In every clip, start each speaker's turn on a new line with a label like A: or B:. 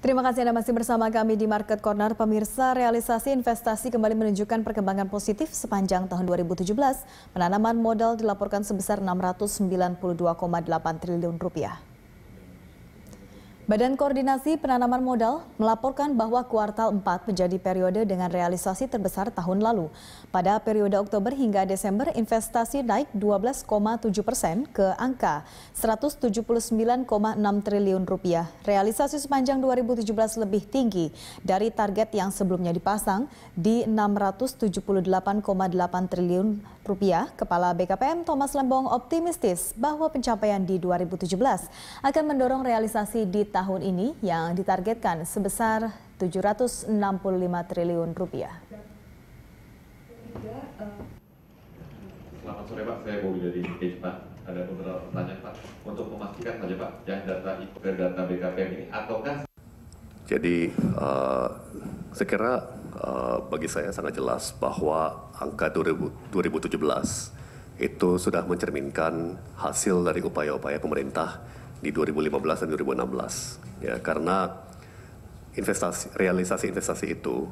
A: Terima kasih Anda masih bersama kami di Market Corner. Pemirsa, realisasi investasi kembali menunjukkan perkembangan positif sepanjang tahun 2017. Penanaman modal dilaporkan sebesar 692,8 triliun rupiah. Badan Koordinasi Penanaman Modal melaporkan bahwa kuartal 4 menjadi periode dengan realisasi terbesar tahun lalu. Pada periode Oktober hingga Desember, investasi naik 12,7 persen ke angka 179,6 triliun rupiah. Realisasi sepanjang 2017 lebih tinggi dari target yang sebelumnya dipasang di 678,8 triliun rupiah. Kepala BKPM Thomas Lembong optimistis bahwa pencapaian di 2017 akan mendorong realisasi di tahun tahun ini yang ditargetkan sebesar 765 triliun rupiah. Selamat sore Pak, saya mau dari Page Pak. Ada
B: beberapa pertanyaan Pak. Untuk memastikan saja Pak, yang data IPR data BKPM ini ataukah jadi uh, saya kira uh, bagi saya sangat jelas bahwa angka 2000, 2017 itu sudah mencerminkan hasil dari upaya-upaya pemerintah di 2015 dan 2016 ya karena investasi realisasi investasi itu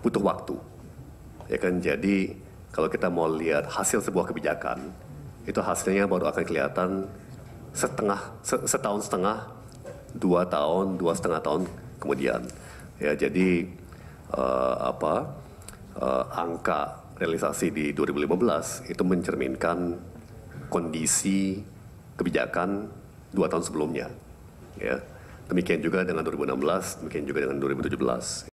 B: butuh waktu ya kan jadi kalau kita mau lihat hasil sebuah kebijakan itu hasilnya baru akan kelihatan setengah setahun setengah dua tahun dua setengah tahun kemudian ya jadi uh, apa uh, angka realisasi di 2015 itu mencerminkan kondisi kebijakan dua tahun sebelumnya. Ya. Demikian juga dengan 2016, demikian juga dengan 2017.